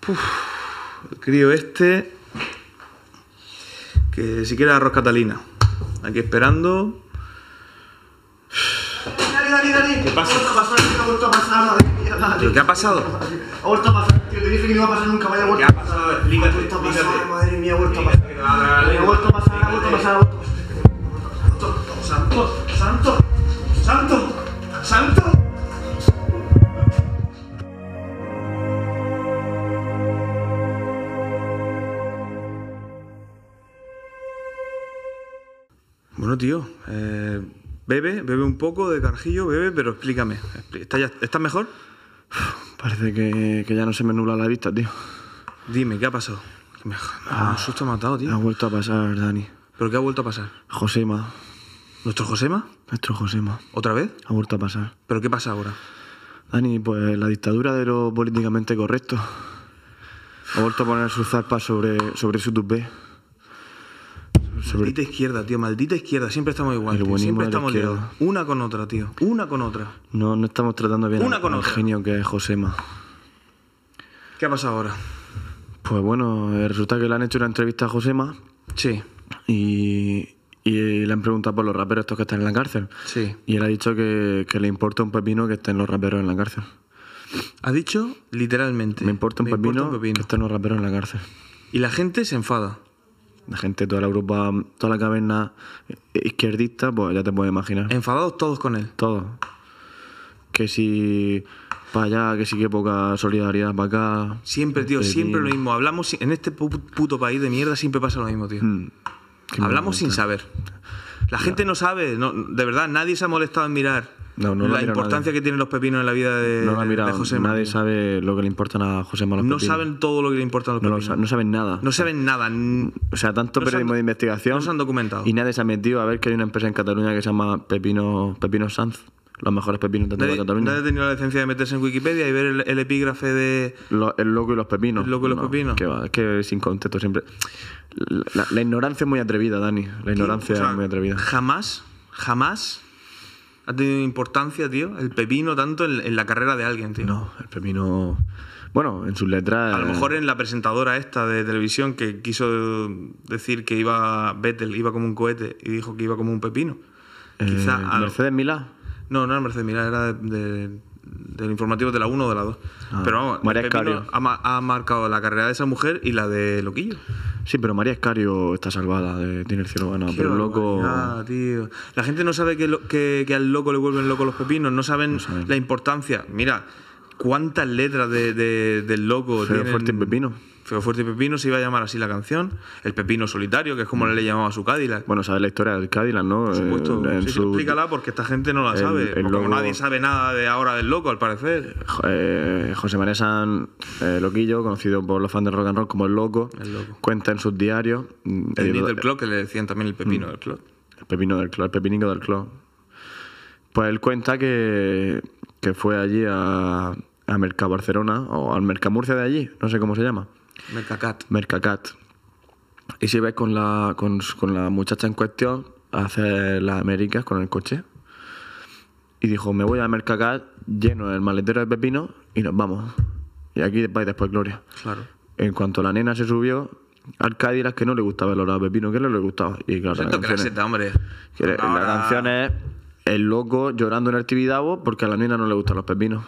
Puf, el crío este, que si arroz catalina. Aquí esperando. Dale, dale, dale. ¿Qué pasa? Ha vuelto a pasar, ha vuelto a pasar. ¿Pero qué ha pasado? Ha vuelto a pasar, tío. Te dije que no iba a pasar nunca. Vaya, ha vuelto a pasar. Explícate, ha vuelto a pasar, madre mía, ha vuelto a pasar. Ha vuelto a pasar, ha vuelto a pasar. Santo, santo, santo, santo, santo. tío. Eh, bebe, bebe un poco de carajillo, bebe, pero explícame. ¿Estás, ya, mejor? Parece que, ya no se me nubla la vista, tío. Dime, ¿qué ha pasado? Me, ha ah, matado, tío. Ha vuelto a pasar, Dani. ¿Pero qué ha vuelto a pasar? Josema. ¿Nuestro Josema? Nuestro Josema. ¿Otra vez? Ha vuelto a pasar. ¿Pero qué pasa ahora? Dani, pues la dictadura de lo políticamente correcto. Ha vuelto a poner su zarpa sobre, sobre su Maldita izquierda, tío, maldita izquierda, siempre estamos igual. Siempre estamos liados. Una con otra, tío. Una con otra. No, no estamos tratando bien Una con genio que es Josema. ¿Qué ha pasado ahora? Pues bueno, eh, resulta que le han hecho una entrevista a Josema. Sí. Y, le han preguntado por los raperos estos que están en la cárcel. Sí. Y él ha dicho que, le importa un pepino que estén los raperos en la cárcel. Ha dicho literalmente. Me importa un, importa un pepino, que estén los raperos en la cárcel. Y la gente se enfada la gente, toda la Europa, toda la caverna eh, izquierdista, pues ya te puedes imaginar. ¿Enfadados todos con él? Todos. Que si para allá, que si que poca solidaridad para acá. Siempre, tío, eh, siempre lo mismo. Hablamos en este puto país de mierda, siempre pasa lo mismo, tío. Hmm. Hablamos sin saber. La gente no sabe, de verdad, nadie se ha molestado en mirar la importancia que tienen los pepinos en la vida de, José José Nadie sabe lo que le importan a José Manuel. No saben todo lo que le importan a los pepinos. No, saben nada. No saben nada. O sea, tanto periodismo de investigación. No se han documentado. Y nadie se ha metido a ver que hay una empresa en Cataluña que se llama Pepino, Pepino Sanz los mejores pepinos de Cataluña. Nadie ha tenido la decencia de meterse en Wikipedia y ver el, epígrafe de. el loco y los pepinos. El loco y los pepinos. es que sin contexto siempre. La, ignorancia es muy atrevida, Dani. La ignorancia es muy atrevida. Jamás, jamás ¿Ha tenido importancia, tío, el pepino tanto en, la carrera de alguien, tío? No, el pepino... Bueno, en sus letras... A lo mejor en la presentadora esta de televisión que quiso decir que iba Vettel, iba como un cohete y dijo que iba como un pepino. Eh, Mercedes Milá. No, no era Mercedes Milá, era de del informativo de la 1 o de la 2. Ah. pero vamos, María Escario. Ha, marcado la carrera de esa mujer y la de Loquillo. Sí, pero María Escario está salvada, de, tiene el cielo Pero loco. La gente no sabe que, al loco le vuelven loco los pepinos, no saben, la importancia. Mira, cuántas letras del loco. Tienen... fuerte en pepino. Fuerte y Pepino se iba a llamar así la canción. El Pepino Solitario, que es como mm. le llamaba a su Cadillac. Bueno, sabes la historia del Cadillac, ¿no? Por supuesto. Explícala porque esta gente no la sabe. como nadie sabe nada de ahora del loco, al parecer. Eh, José María eh, Loquillo, conocido por los fans del rock and roll como El Loco, cuenta en sus diarios. Mm, el eh, del eh, que le decían también el Pepino mm, del club El Pepino del Clock, el Pepinico del club Pues él cuenta que, que fue allí a, a Barcelona o al Mercamurcia de allí, no sé cómo se llama Mercacat. Mercacat. Y se ves con la, con, la muchacha en cuestión a hacer las Américas con el coche. Y dijo, me voy a Mercacat, lleno el maletero de pepino y nos vamos. Y aquí después después Gloria. Claro. En cuanto la nena se subió, al es que no le gustaba el olor de pepino, que no le gustaba. Y claro, la canción hombre. la canción es el loco llorando en el Tibidabo porque a la nena no le gustan los pepinos.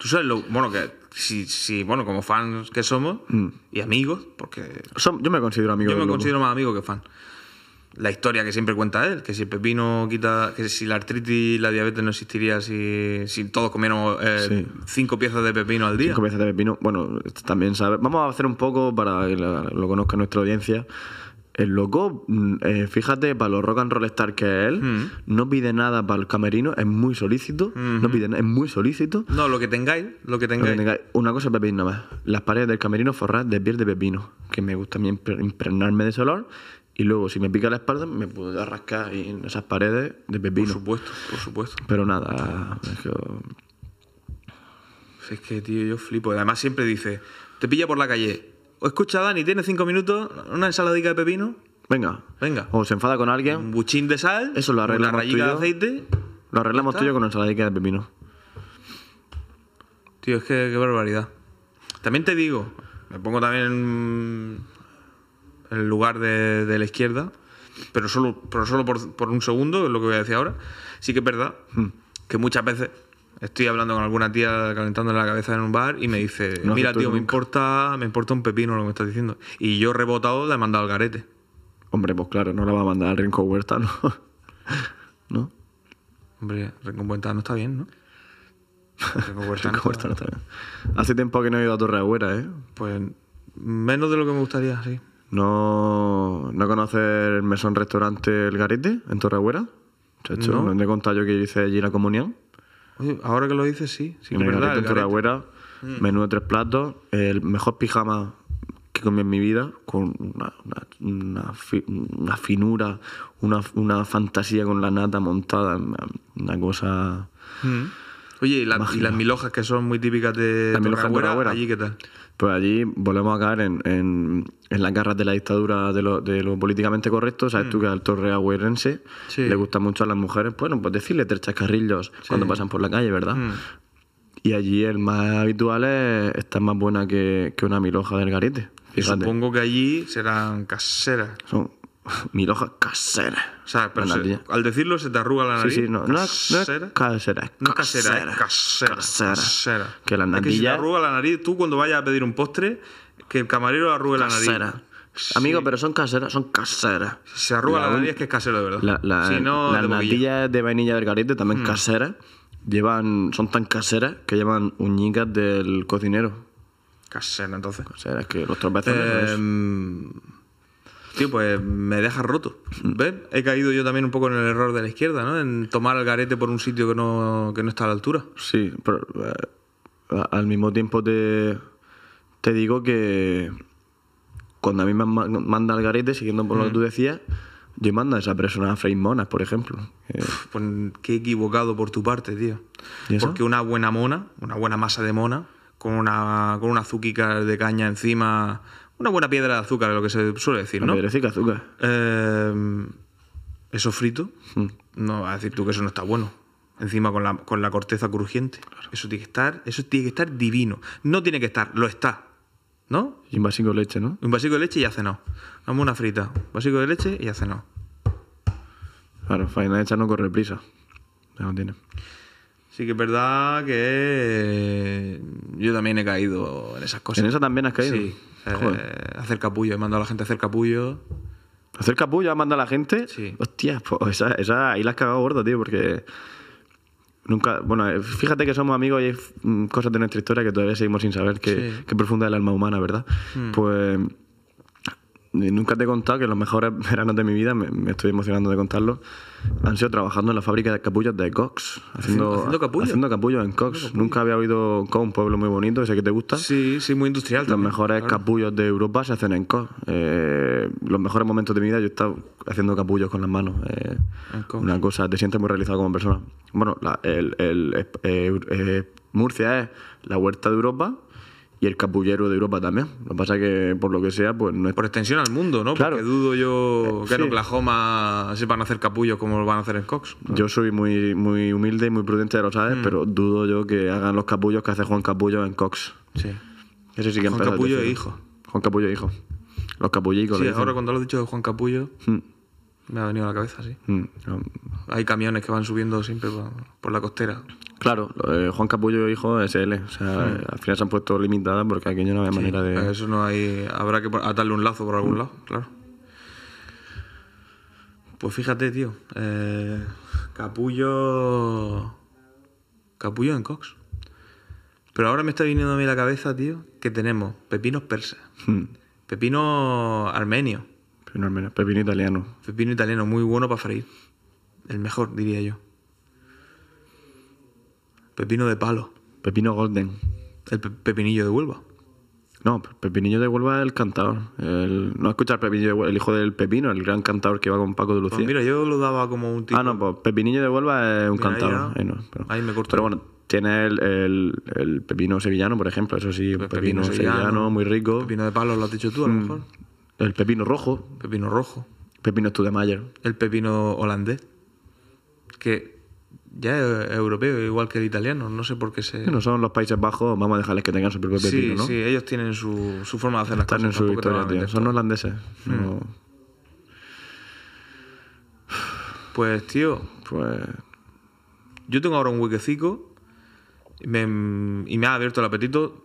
Tú sabes lo bueno que si, si bueno, como fans que somos mm. y amigos, porque yo me considero amigo. Yo me considero más amigo que fan. La historia que siempre cuenta él, que si el pepino quita, que si la artritis y la diabetes no existiría si, si todos comiéramos eh, cinco piezas de pepino al día. Cinco piezas de pepino, bueno, también sabes Vamos a hacer un poco para que lo conozca nuestra audiencia el loco, mm, eh, fíjate, para los rock and roll star que es él, hmm. no pide nada para el camerino, es muy solícito. No hmm. pide es muy solícito. No, lo que tengáis, lo que tengáis. Una cosa pepino más. Las paredes del camerino forrar de piel de pepino, que me gusta a mí impregnarme de ese olor. Y luego, si me pica la espalda, me puedo rascar en esas paredes de pepino. Por supuesto, por supuesto. Pero nada, es que... Es que, tío, yo flipo. Además, siempre dice, te pilla por la calle, o escucha, Dani, tiene cinco minutos, una ensaladica de pepino. Venga. Venga. O se enfada con alguien. Un buchín de sal. Eso lo arreglamos. Una rayita de aceite. Lo arreglamos yo con ensaladica de pepino. Tío, es que qué barbaridad. También te digo, me pongo también en el lugar de, la izquierda, pero solo, solo por, por, un segundo, es lo que voy a decir ahora. Sí que es verdad hmm. que muchas veces Estoy hablando con alguna tía calentándole la cabeza en un bar y me dice, mira tío, me importa, me importa un pepino lo que me estás diciendo. Y yo rebotado le he mandado al garete. Hombre, pues claro, no la va a mandar al Rincón Huerta, ¿no? ¿No? Hombre, Rincón Huerta no está bien, ¿no? Rincón Huerta, no está bien. Hace tiempo que no he ido a Torre Agüera, ¿eh? Pues menos de lo que me gustaría, sí. ¿No, no conoces el mesón restaurante El Garete en Torre Agüera? no. ¿no te he yo que hice allí la comunión? ahora que lo dices, sí. sí verdad, mm. menú de tres platos, el mejor pijama que comí en mi vida, con una, finura, una, fantasía con la nata montada, una cosa... Mm. Oye, ¿y, las milojas que son muy típicas de la Agüera, allí qué tal? Pues allí volvemos a caer en, las garras de la dictadura de lo, políticamente correcto. Sabes mm. tú que al Torre sí. le gusta mucho a las mujeres, bueno, pues decirle tres chascarrillos cuando pasan por la calle, ¿verdad? Mm. Y allí el más habitual es estar más buena que, una miloja del garete. Y supongo que allí serán caseras. mi loja casera. O sea, al decirlo se te arruga la nariz. no, casera. No, casera, casera, casera, casera, Que la nariz. que te arruga la nariz, tú cuando vayas a pedir un postre, que el camarero arrugue la nariz. Sí. Amigo, pero son caseras, son caseras. Si se arruga la, nariz es que es casero, de verdad. las natillas de vainilla del garete también hmm. caseras. Llevan, son tan caseras que llevan uñicas del cocinero. Casera, entonces. es que los tropezones. Eh, tío, pues me dejas roto. ¿Ves? He caído yo también un poco en el error de la izquierda, ¿no? En tomar el garete por un sitio que no, que no está a la altura. Sí, pero eh, al mismo tiempo te, te digo que cuando a mí me manda el garete, siguiendo por lo que tú mm. decías, yo mando a esa persona a freír monas, por ejemplo. Eh, pues qué equivocado por tu parte, tío. Porque una buena mona, una buena masa de mona, con una, con una azúcar de caña encima, una buena piedra de azúcar, lo que se suele decir, ¿no? que azúcar. Eh, eso frito, hmm. no vas a decir tú que eso no está bueno. Encima con la, corteza crujiente. Eso tiene que estar, eso tiene que estar divino. No tiene que estar, lo está. ¿No? Y un vasico de leche, ¿no? Un vasico de leche y ya no Vamos una frita. Un vasico de leche y ya Claro, faena hecha no corre prisa. Ya no tiene sí que es verdad que yo también he caído en esas cosas. ¿En esa también has caído? Sí. Eh, hacer capullo, he mandado a la gente a hacer capullo. ¿Hacer capullo has mandado a la gente? Sí. Hostia, pues esa, ahí la has cagado gordo, tío, porque... Nunca, bueno, eh, fíjate que somos amigos y hay mm, cosas de nuestra historia que todavía seguimos sin saber qué, profunda es el alma humana, ¿verdad? Hmm. Pues nunca te he contado que los mejores veranos de mi vida, me, estoy emocionando de contarlo, han sido trabajando en la fábrica de capullos de Cox. Haciendo, capullos? Haciendo capullos en Cox. Nunca había oído Cox, un pueblo muy bonito, ese que te gusta. Sí, sí, muy industrial. Los mejores capullos de Europa se hacen en Cox. Eh, los mejores momentos de mi vida yo he estado haciendo capullos con las manos. Eh, una cosa, te sientes muy realizado como persona. Bueno, eh, Murcia es la huerta de Europa y el capullero de Europa también. Lo que pasa es que, por lo que sea, pues no es. Por extensión al mundo, ¿no? Claro. Porque dudo yo eh, que en Oklahoma se van a hacer capullos como lo van a hacer en Cox. Yo soy muy, muy humilde y muy prudente, ya lo sabes, mm. pero dudo yo que hagan los capullos que hace Juan Capullo en Cox. Sí. Ese sí que Juan Capullo e hijo. Juan Capullo e hijo. Los capullicos. Sí, ahora cuando lo has dicho de Juan Capullo. Mm me ha venido a la cabeza, sí. Mm. Hay camiones que van subiendo siempre por la costera. Claro, Juan Capullo hijo SL. O sea, al final se han puesto limitadas porque aquí no había manera de. Eso no hay. Habrá que atarle un lazo por algún mm. lado, claro. Pues fíjate, tío. Eh, capullo. Capullo en Cox. Pero ahora me está viniendo a mí la cabeza, tío, que tenemos pepinos persas, Pepino mm. pepinos armenios, Pepino, italiano. Pepino italiano, muy bueno para freír. El mejor, diría yo. Pepino de palo. Pepino golden. El pepinillo de Huelva. No, Pepinillo de Huelva es el cantador. El, no escuchar Pepinillo el hijo del Pepino, el gran cantador que va con Paco de pues Lucía. mira, yo lo daba como un tipo. Ah, no, pues Pepinillo de Huelva es un cantador. Ahí, me corto. Pero bueno, tiene el, Pepino sevillano, por ejemplo, eso sí, pues pepino, sevillano, muy rico. Pepino de palo, lo has dicho tú, a lo mm. mejor. El pepino rojo. Pepino rojo. Pepino Mayer El pepino holandés. Que ya es europeo, igual que el italiano. No sé por qué se. Bueno, son los Países Bajos, vamos a dejarles que tengan su propio pepino, ¿no? Sí, ellos tienen su, forma de hacer las Están en su historia, tío. Son holandeses. Hmm. Pues, tío. Pues. Yo tengo ahora un huequecico y me, y me ha abierto el apetito.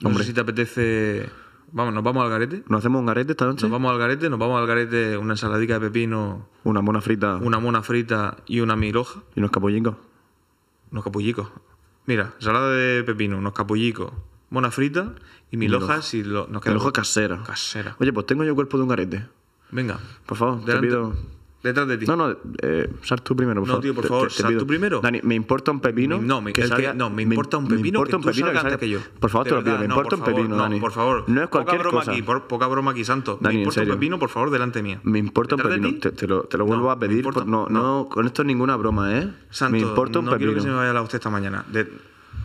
No si te apetece Vamos, nos vamos al garete. ¿Nos hacemos un garete esta noche? Nos vamos al garete, nos vamos al garete, una ensaladica de pepino. Una mona frita. Una mona frita y una miroja. Y unos capullicos. Unos capullicos. Mira, ensalada de pepino, unos capullicos, mona frita y miloja y... lo, nos casera. Casera. Oye, pues tengo yo el cuerpo de un garete. Venga. Por favor, te pido. Detrás de ti. No, no, eh, sal tú primero, por no, favor. No, tío, por favor, sal tú primero. Dani, me importa un pepino. no, me, que salga, no, me importa un pepino. Me importa un pepino que, que yo. Por favor, te lo pido, me importa un pepino, Dani. No, por favor. No es cualquier poca broma Aquí, poca broma aquí, santo. me importa un pepino, por favor, delante mía. Me importa un pepino. Te, lo, te lo vuelvo a pedir. no, no, con esto es ninguna broma, ¿eh? Santo, me importa un pepino. No quiero que se me vaya la usted esta mañana.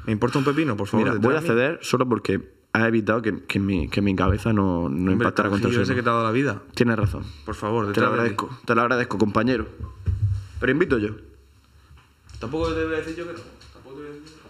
Me importa un pepino, por favor. Mira, voy a ceder solo porque ha evitado que, mi, cabeza no, no impactara contra el que te la vida. Tienes razón. Por favor, te lo agradezco. Te lo agradezco, compañero. Pero invito yo. Tampoco te voy a decir yo que no. Tampoco te voy a decir yo.